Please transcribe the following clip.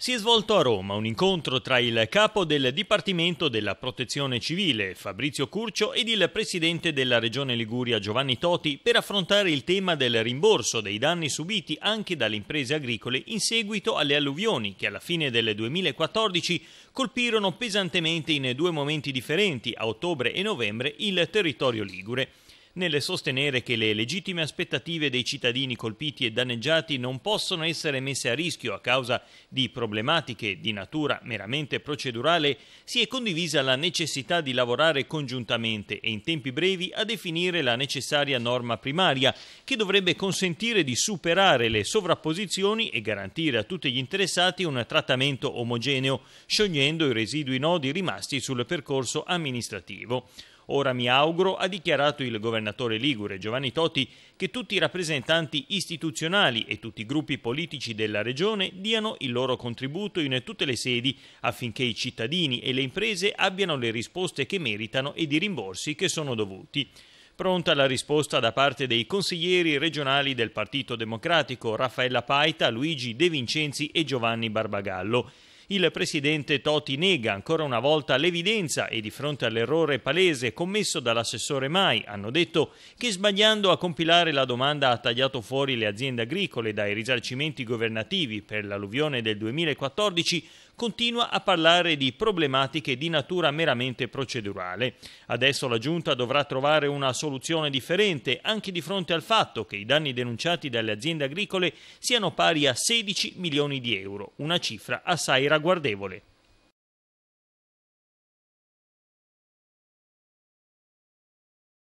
Si è svolto a Roma un incontro tra il capo del Dipartimento della Protezione Civile, Fabrizio Curcio, ed il presidente della Regione Liguria, Giovanni Toti, per affrontare il tema del rimborso dei danni subiti anche dalle imprese agricole in seguito alle alluvioni che alla fine del 2014 colpirono pesantemente in due momenti differenti, a ottobre e novembre, il territorio ligure nel sostenere che le legittime aspettative dei cittadini colpiti e danneggiati non possono essere messe a rischio a causa di problematiche di natura meramente procedurale, si è condivisa la necessità di lavorare congiuntamente e in tempi brevi a definire la necessaria norma primaria che dovrebbe consentire di superare le sovrapposizioni e garantire a tutti gli interessati un trattamento omogeneo, sciogliendo i residui nodi rimasti sul percorso amministrativo. Ora mi auguro, ha dichiarato il governatore Ligure Giovanni Toti, che tutti i rappresentanti istituzionali e tutti i gruppi politici della regione diano il loro contributo in tutte le sedi affinché i cittadini e le imprese abbiano le risposte che meritano ed i rimborsi che sono dovuti. Pronta la risposta da parte dei consiglieri regionali del Partito Democratico Raffaella Paita, Luigi De Vincenzi e Giovanni Barbagallo. Il presidente Toti nega ancora una volta l'evidenza e di fronte all'errore palese commesso dall'assessore Mai hanno detto che sbagliando a compilare la domanda ha tagliato fuori le aziende agricole dai risarcimenti governativi per l'alluvione del 2014 continua a parlare di problematiche di natura meramente procedurale. Adesso la Giunta dovrà trovare una soluzione differente anche di fronte al fatto che i danni denunciati dalle aziende agricole siano pari a 16 milioni di euro, una cifra assai ragionevole ragguardevole.